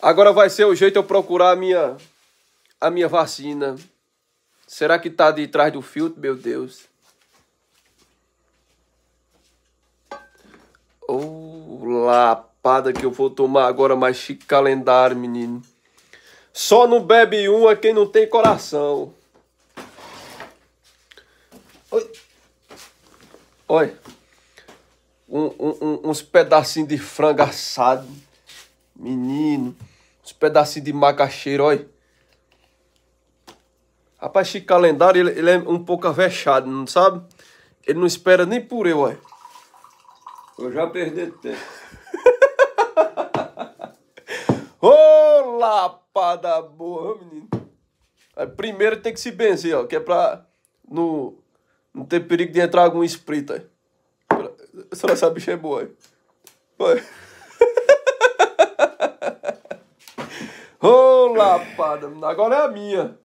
Agora vai ser o jeito eu procurar a minha, a minha vacina. Será que tá de trás do filtro, meu Deus? Ô, oh, lapada que eu vou tomar agora mais chique calendário, menino. Só não bebe uma é quem não tem coração. Oi. Oi. Um, um, um, uns pedacinhos de frango assado. Menino. Os pedacinhos de macaxeira, olha. Rapaz, Chico Calendário, ele, ele, é um pouco avexado, não sabe? Ele não espera nem por eu, olha. Eu já perdi tempo. Ô, lapada boa, menino. Primeiro tem que se benzer, ó, que é pra não, não ter perigo de entrar algum espírito. Será que essa bicha é boa? Olha. Ô, oh, lapada, agora é a minha.